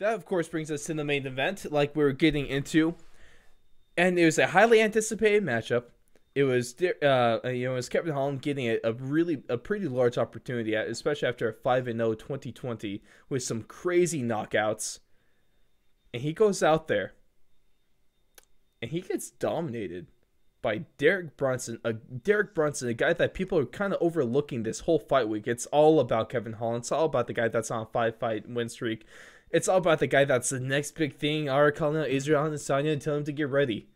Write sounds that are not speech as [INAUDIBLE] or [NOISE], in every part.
that of course brings us to the main event, like we are getting into, and it was a highly anticipated matchup. It was, uh, you know, it was Kevin Holland getting a, a really a pretty large opportunity, especially after a five and 0 2020 with some crazy knockouts, and he goes out there, and he gets dominated by Derek Brunson, a Derek Brunson, a guy that people are kind of overlooking this whole fight week. It's all about Kevin Holland. It's all about the guy that's on a five fight win streak. It's all about the guy that's the next big thing. out Israel, and Sonya and tell him to get ready.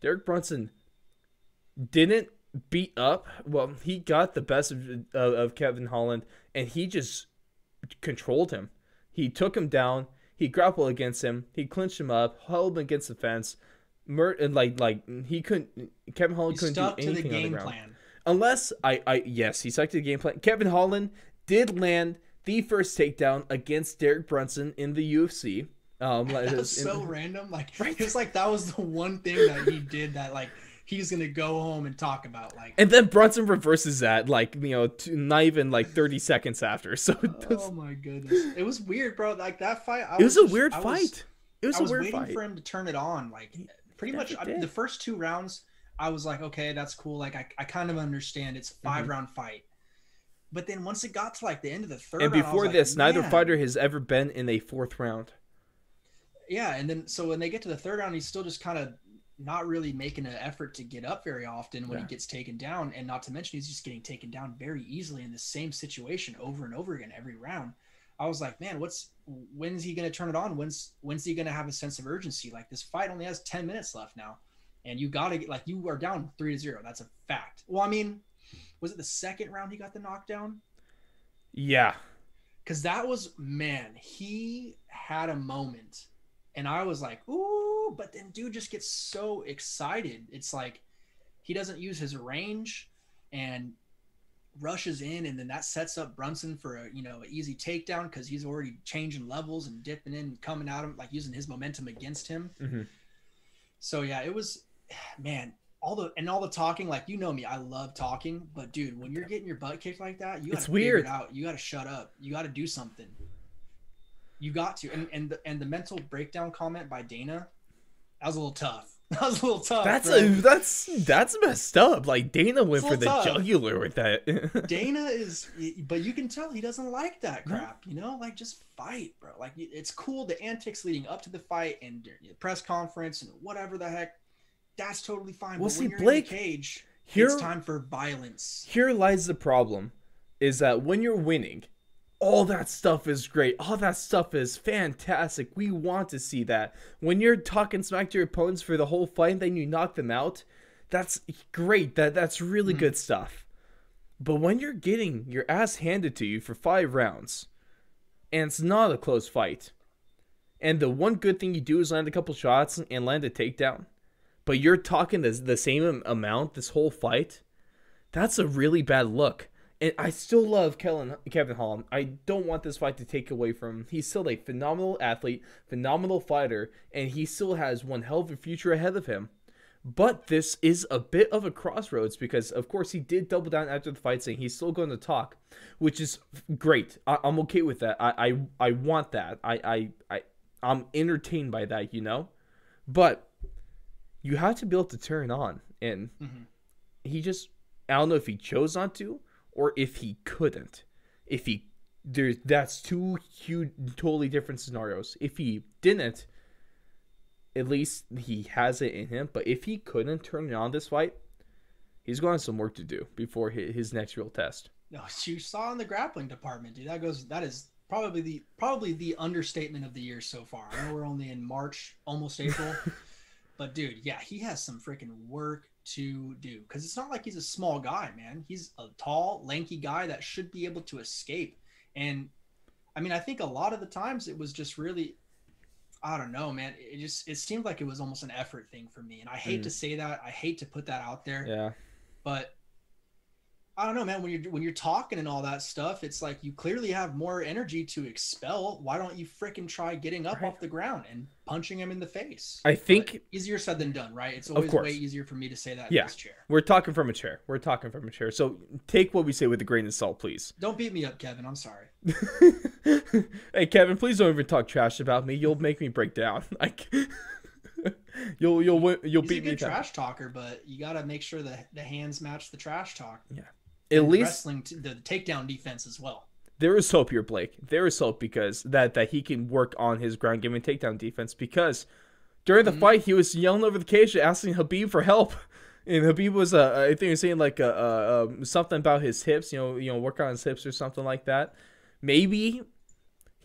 Derek Brunson didn't beat up. Well, he got the best of, of Kevin Holland, and he just controlled him. He took him down. He grappled against him. He clinched him up, held him against the fence. and like like he couldn't. Kevin Holland he couldn't do anything on the ground. Plan. Unless I I yes, he stuck to the game plan. Kevin Holland did land the first takedown against Derek Brunson in the UFC. Um, [LAUGHS] that was so random. Like [LAUGHS] right? like that was the one thing that he did that like he's gonna go home and talk about like. And then Brunson reverses that like you know to, not even like thirty seconds after. [LAUGHS] So oh my goodness, it was weird, bro. Like that fight, I it was, was a weird I fight. Was, it was, I was waiting fight. for him to turn it on. Like pretty yeah, much I, the first two rounds, I was like, okay, that's cool. Like I, I kind of understand. It's 5 mm-hmm. round fight but then once it got to like the end of the third, and round, before this, like, neither fighter has ever been in a fourth round. Yeah, and then so when they get to the third round, he's still just kind of not really making an effort to get up very often when yeah. he gets taken down, and not to mention he's just getting taken down very easily in the same situation over and over again every round. I was like, man, what's when's he gonna turn it on? When's when's he gonna have a sense of urgency? Like this fight only has ten minutes left now, and you gotta like you are down three to zero. That's a fact. Well, I mean, was it the second round he got the knockdown? Yeah. Cause that was man, he had a moment. And I was like, ooh, but then dude just gets so excited. It's like he doesn't use his range and rushes in and then that sets up Brunson for a you know an easy takedown because he's already changing levels and dipping in and coming at him like using his momentum against him. Mm-hmm. So yeah, it was man, all the and all the talking, like you know me, I love talking, but dude, when you're getting your butt kicked like that, you gotta it's weird. It out. You gotta shut up. You gotta do something. You got to. And and the, and the mental breakdown comment by Dana, that was a little tough. [LAUGHS] That was a little tough. That's bro. a that's that's messed up. Like Dana went for the tough. jugular with that. [LAUGHS] Dana is, but you can tell he doesn't like that crap. You know, like just fight, bro. Like it's cool the antics leading up to the fight and the press conference and whatever the heck that's totally fine. Well, but see, Blake, cage, here, it's time for violence. Here lies the problem, is that when you're winning, all that stuff is great. All that stuff is fantastic. We want to see that. When you're talking smack to your opponents for the whole fight, and then you knock them out. That's great. That that's really mm. good stuff. But when you're getting your ass handed to you for five rounds, and it's not a close fight, and the one good thing you do is land a couple shots and land a takedown, but you're talking the, the same amount this whole fight, that's a really bad look. And I still love Kellen, Kevin Holland. I don't want this fight to take away from. him. He's still a phenomenal athlete, phenomenal fighter, and he still has one hell of a future ahead of him. But this is a bit of a crossroads because, of course, he did double down after the fight, saying he's still going to talk, which is great. I- am okay with that. I I, I want that. I I I I'm entertained by that, you know. But you have to be able to turn on and mm-hmm. he just i don't know if he chose not to or if he couldn't if he there's that's two huge totally different scenarios if he didn't at least he has it in him but if he couldn't turn it on this fight he's going to have some work to do before his next real test no you saw in the grappling department dude that goes that is probably the probably the understatement of the year so far i know we're only in march almost april [LAUGHS] But dude, yeah, he has some freaking work to do because it's not like he's a small guy, man. He's a tall, lanky guy that should be able to escape. And I mean, I think a lot of the times it was just really, I don't know, man. It just it seemed like it was almost an effort thing for me, and I hate mm. to say that. I hate to put that out there. Yeah. But I don't know, man. When you're when you're talking and all that stuff, it's like you clearly have more energy to expel. Why don't you fricking try getting up right. off the ground and punching him in the face? I think but easier said than done, right? It's always way easier for me to say that. Yeah, chair. We're talking from a chair. We're talking from a chair. So take what we say with a grain of salt, please. Don't beat me up, Kevin. I'm sorry. [LAUGHS] hey, Kevin, please don't even talk trash about me. You'll make me break down. [LAUGHS] Like. [LAUGHS] you'll you'll you'll He's beat a good me. Trash talker, but you got to make sure that the hands match the trash talk. Yeah, at least wrestling t- the takedown defense as well. There is hope here, Blake. There is hope because that that he can work on his ground game and takedown defense because during the mm-hmm. fight he was yelling over the cage asking Habib for help. [LAUGHS] And Habib was, uh, I think he was saying like uh, uh, um, something about his hips, you know, you know, work on his hips or something like that. Maybe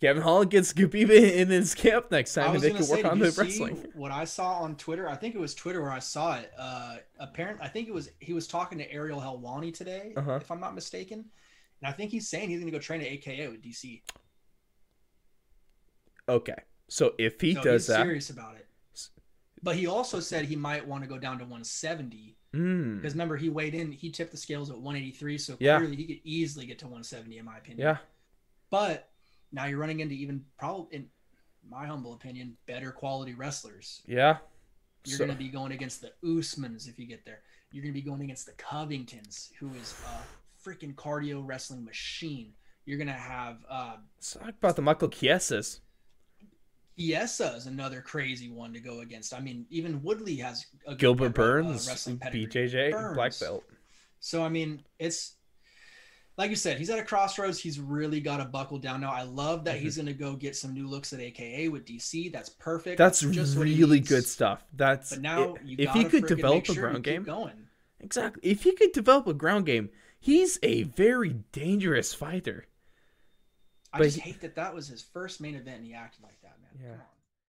Kevin Holland gets Scooby in his camp next time, and they can say, work on the wrestling. What I saw on Twitter, I think it was Twitter where I saw it. Uh, apparent, I think it was he was talking to Ariel Helwani today, uh-huh. if I'm not mistaken, and I think he's saying he's going to go train at AKA with DC. Okay, so if he so does he's that, serious about it. But he also said he might want to go down to 170 hmm. because mm. remember he weighed in, he tipped the scales at 183, so yeah. clearly he could easily get to 170 in my opinion. Yeah. But now you're running into even probably in my humble opinion better quality wrestlers yeah you're so. going to be going against the usmans if you get there you're going to be going against the covingtons who is a freaking cardio wrestling machine you're going to have uh Let's talk about the michael chiesas Chiesa is another crazy one to go against. I mean, even Woodley has Gilbert uh, Burns, uh, BJJ, Burns. black belt. So I mean, it's like you said, he's at a crossroads. He's really got to buckle down now. I love that mm-hmm. he's going to go get some new looks at AKA with DC. That's perfect. That's Just really good stuff. That's but now if he could develop a ground game, going exactly. If he could develop a ground game, he's a very dangerous fighter. I but just he, hate that that was his first main event and he acted like that, man. Yeah.